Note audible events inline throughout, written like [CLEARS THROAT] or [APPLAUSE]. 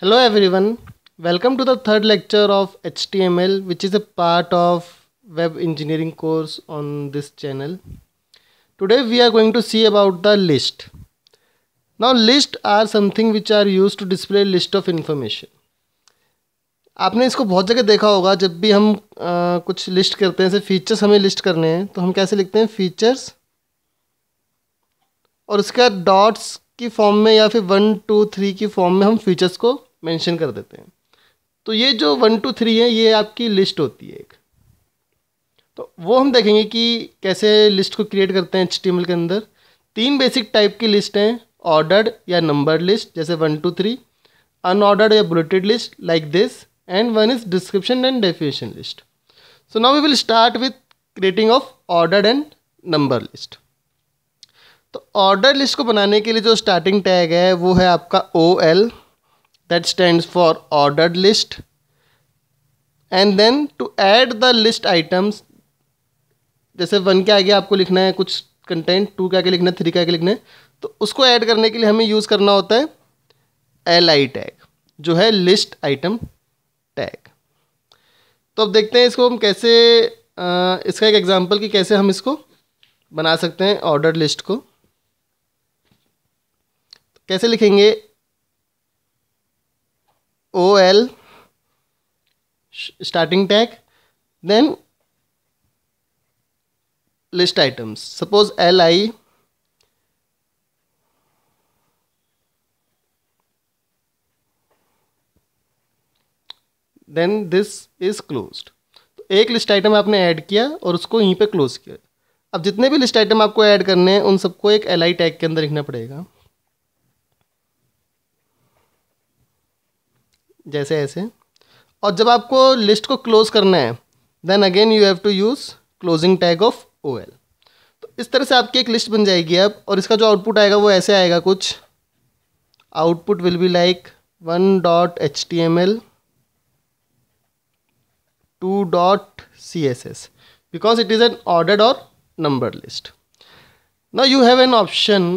Hello everyone, welcome to the third lecture of HTML which is a part of web engineering course on this channel. Today we are going to see about the list. Now list are something which are used to display list of information. आपने इसको बहुत जगह देखा होगा जब भी हम आ, कुछ लिस्ट करते हैं जैसे फीचर्स हमें लिस्ट करने हैं तो हम कैसे लिखते हैं फीचर्स और उसके डॉट्स की फॉर्म में या फिर वन टू थ्री की फॉर्म में हम फीचर्स को मेंशन कर देते हैं तो ये जो वन टू थ्री है ये आपकी लिस्ट होती है एक तो वो हम देखेंगे कि कैसे लिस्ट को क्रिएट करते हैं एच के अंदर तीन बेसिक टाइप की लिस्ट हैं ऑर्डर्ड या नंबर लिस्ट जैसे वन टू थ्री अनऑर्डर्ड या bulleted list like this and one is description and definition list so now we will start with creating of ordered and number list तो order list को बनाने के लिए जो starting tag है वो है आपका O L that stands for ordered list and then to add the list items जैसे वन के आगे आपको लिखना है कुछ कंटेंट टू के आगे लिखना है थ्री के आगे लिखना है तो उसको ऐड करने के लिए हमें यूज़ करना होता है एल आई टैग जो है लिस्ट आइटम टैग तो अब देखते हैं इसको हम कैसे आ, इसका एक एग्जांपल कि कैसे हम इसको बना सकते हैं ऑर्डर लिस्ट को कैसे लिखेंगे L starting tag then list items suppose L I then this is close तो एक लिस्ट आइटम आपने ऐड किया और उसको यहीं पे क्लोज किया अब जितने भी लिस्ट आइटम आपको ऐड करने हैं उन सबको एक एल आई टैग के अंदर लिखना पड़ेगा जैसे ऐसे और जब आपको लिस्ट को क्लोज़ करना है then again you have to use closing tag of O L तो इस तरह से आपकी एक लिस्ट बन जाएगी अब और इसका जो आउटपुट आएगा वो ऐसे आएगा कुछ output will be like one dot H T M L two dot C S S because it is an order और नंबर लिस्ट ना you have an option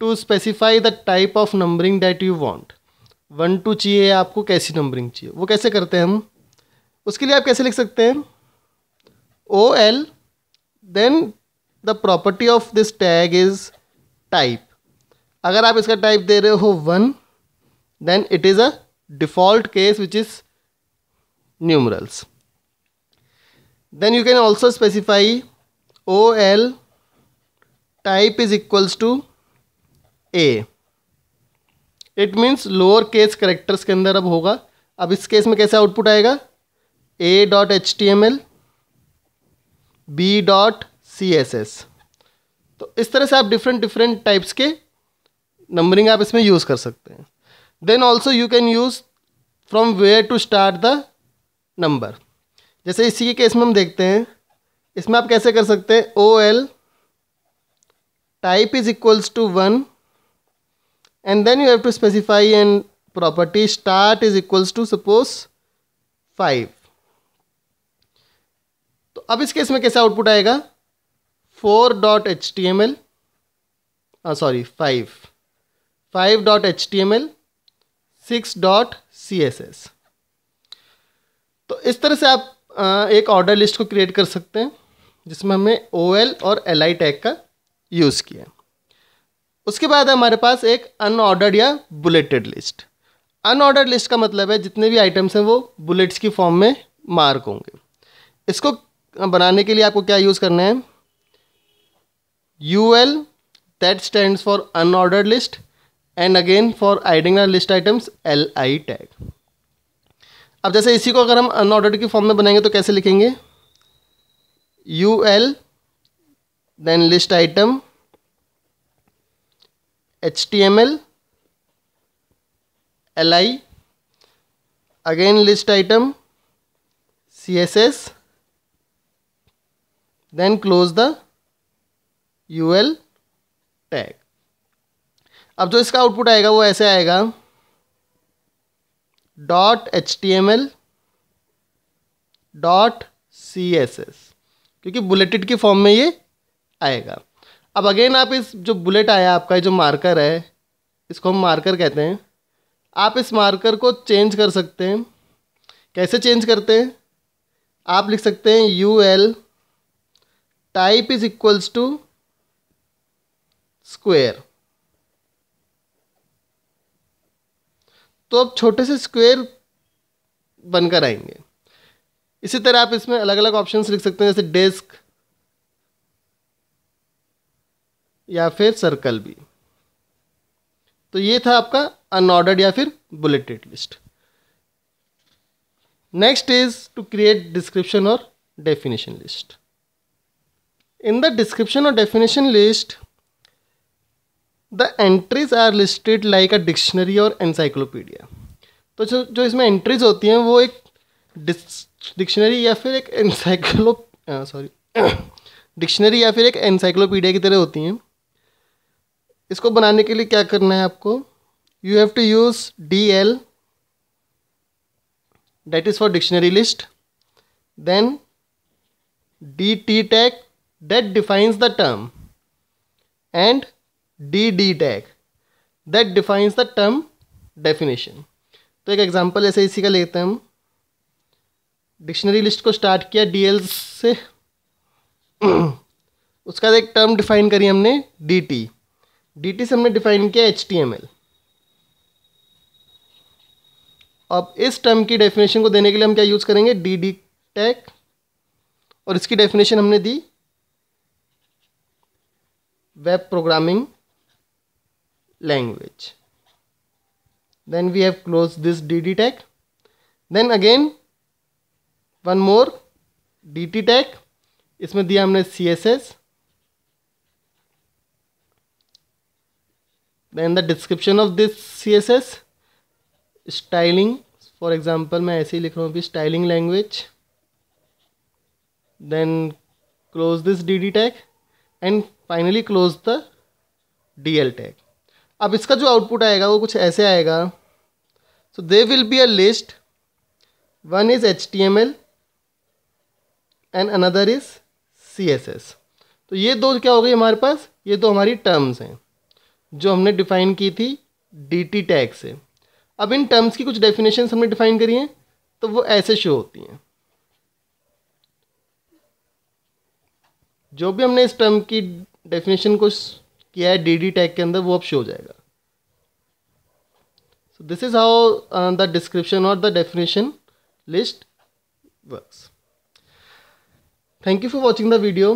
to specify the type of numbering that you want one two चाहिए आपको कैसी numbering चाहिए वो कैसे करते हैं हम उसके लिए आप कैसे लिख सकते हैं O L then the property of this tag is type अगर आप इसका टाइप दे रहे हो one then it is a default case which is numerals then you can also specify O L type is equals to A it means lower case characters के अंदर अब होगा अब इस केस में कैसे आउटपुट आएगा A dot H T M L B dot C S S तो इस तरह से आप डिफरेंट डिफरेंट टाइप्स के नंबरिंग आप इसमें यूज़ कर सकते हैं then also you can use from where to start the number जैसे इसी के केस में हम देखते हैं इसमें आप कैसे कर सकते हैं O L type is equals to one and then you have to specify in property start is equals to suppose five तो अब इस केस में कैसे आउटपुट आएगा four dot H T M L sorry five five dot H T M L six dot C S S तो इस तरह से आप आ, uh, एक ऑर्डर लिस्ट को क्रिएट कर सकते हैं जिसमें हमने ओ एल और एल आई टैग का यूज़ किया है उसके बाद हमारे पास एक अनऑर्डर्ड या बुलेटेड लिस्ट अनऑर्डर्ड लिस्ट का मतलब है जितने भी आइटम्स हैं वो बुलेट्स की फॉर्म में मार्क होंगे इसको बनाने के लिए आपको क्या यूज़ करना है U L that stand for unordered list and again for aiding list items L I tag अब जैसे इसी को अगर हम अनऑर्डर्ड की फॉर्म में बनाएंगे तो कैसे लिखेंगे U L then list item H T M L L I again list item css then close the ul tag अब जो इसका आउटपुट आएगा वो ऐसे आएगा dot H T M L dot C S S क्योंकि बुलेटेड के form में ये आएगा अब अगेन आप इस जो बुलेट आया आपका जो मार्कर है इसको हम मार्कर कहते हैं आप इस मार्कर को चेंज कर सकते हैं कैसे चेंज करते हैं आप लिख सकते हैं U L type is equals to square तो अब छोटे से स्क्वेयर बनकर आएंगे इसी तरह आप इसमें अलग अलग ऑप्शंस लिख सकते हैं जैसे डेस्क या फिर सर्कल भी तो ये था आपका अनऑर्डर्ड या फिर bulleted list next is to create description और definition list in the description और definition list the entries are listed like a dictionary और एनसाइक्लोपीडिया तो जो जो इसमें एंट्रीज होती हैं वो एक डिक्शनरी या फिर एक एनसाइक्लो सॉरी डिक्शनरी या फिर एक एनसाइक्लोपीडिया की तरह होती हैं इसको बनाने के लिए क्या करना है आपको you have to use D L that is for dictionary list then D T tag that defines the term and D D tag that defines the term definition तो एक एग्जाम्पल ऐसे इसी का लेते हैं हम डिक्शनरी लिस्ट को start किया डी एल से [CLEARS THROAT] उसका एक टर्म डिफाइन करी हमने डी टी डी से हमने डिफाइन किया एच अब इस टर्म की डेफिनेशन को देने के लिए हम क्या यूज़ करेंगे डी डी टैग और इसकी डेफिनेशन हमने दी web programming language then have close this D D dd then again one more D T tag इसमें दिया हमने C S S then the description of this css styling for example मैं ऐसे ही लिख रहा हूँ अभी styling language then close this dd tag and finally close the dl tag अब इसका जो आउटपुट आएगा वो कुछ ऐसे आएगा so they will be a list one is H T M L and another is C S S तो ये दो क्या हो गई हमारे पास ये दो हमारी टर्म्स हैं जो हमने डिफाइन की थी डी टी टैग से अब इन टर्म्स की कुछ डेफिनेशन हमने डिफाइन करी हैं तो वो ऐसे शो होती हैं जो भी हमने इस टर्म की डेफिनेशन को किया है डी डी टैग के अंदर वो अब शो हो जाएगा so this is how the description और the definition list works thank you for watching the video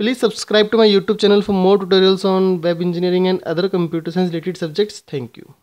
Please subscribe to my YouTube channel for more tutorials on web engineering and other computer science related subjects. Thank you.